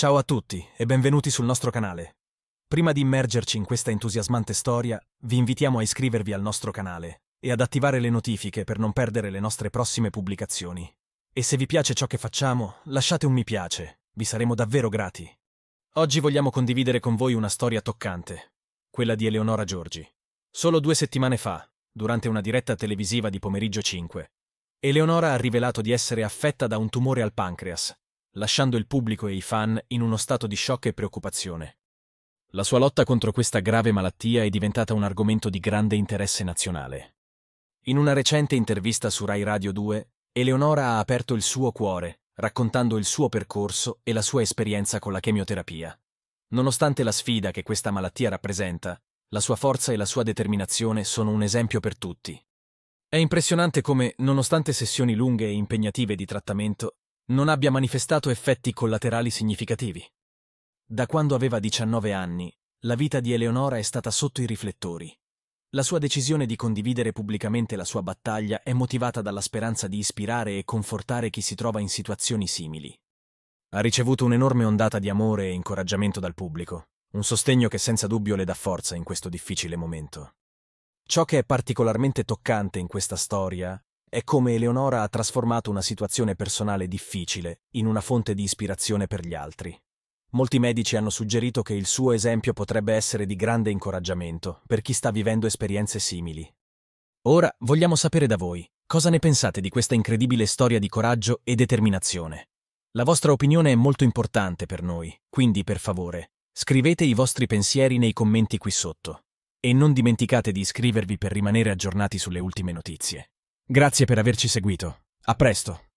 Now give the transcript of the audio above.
Ciao a tutti e benvenuti sul nostro canale. Prima di immergerci in questa entusiasmante storia, vi invitiamo a iscrivervi al nostro canale e ad attivare le notifiche per non perdere le nostre prossime pubblicazioni. E se vi piace ciò che facciamo, lasciate un mi piace, vi saremo davvero grati. Oggi vogliamo condividere con voi una storia toccante, quella di Eleonora Giorgi. Solo due settimane fa, durante una diretta televisiva di pomeriggio 5, Eleonora ha rivelato di essere affetta da un tumore al pancreas lasciando il pubblico e i fan in uno stato di shock e preoccupazione. La sua lotta contro questa grave malattia è diventata un argomento di grande interesse nazionale. In una recente intervista su Rai Radio 2, Eleonora ha aperto il suo cuore, raccontando il suo percorso e la sua esperienza con la chemioterapia. Nonostante la sfida che questa malattia rappresenta, la sua forza e la sua determinazione sono un esempio per tutti. È impressionante come, nonostante sessioni lunghe e impegnative di trattamento, non abbia manifestato effetti collaterali significativi. Da quando aveva 19 anni, la vita di Eleonora è stata sotto i riflettori. La sua decisione di condividere pubblicamente la sua battaglia è motivata dalla speranza di ispirare e confortare chi si trova in situazioni simili. Ha ricevuto un'enorme ondata di amore e incoraggiamento dal pubblico, un sostegno che senza dubbio le dà forza in questo difficile momento. Ciò che è particolarmente toccante in questa storia è come Eleonora ha trasformato una situazione personale difficile in una fonte di ispirazione per gli altri. Molti medici hanno suggerito che il suo esempio potrebbe essere di grande incoraggiamento per chi sta vivendo esperienze simili. Ora vogliamo sapere da voi cosa ne pensate di questa incredibile storia di coraggio e determinazione. La vostra opinione è molto importante per noi, quindi per favore, scrivete i vostri pensieri nei commenti qui sotto. E non dimenticate di iscrivervi per rimanere aggiornati sulle ultime notizie. Grazie per averci seguito. A presto!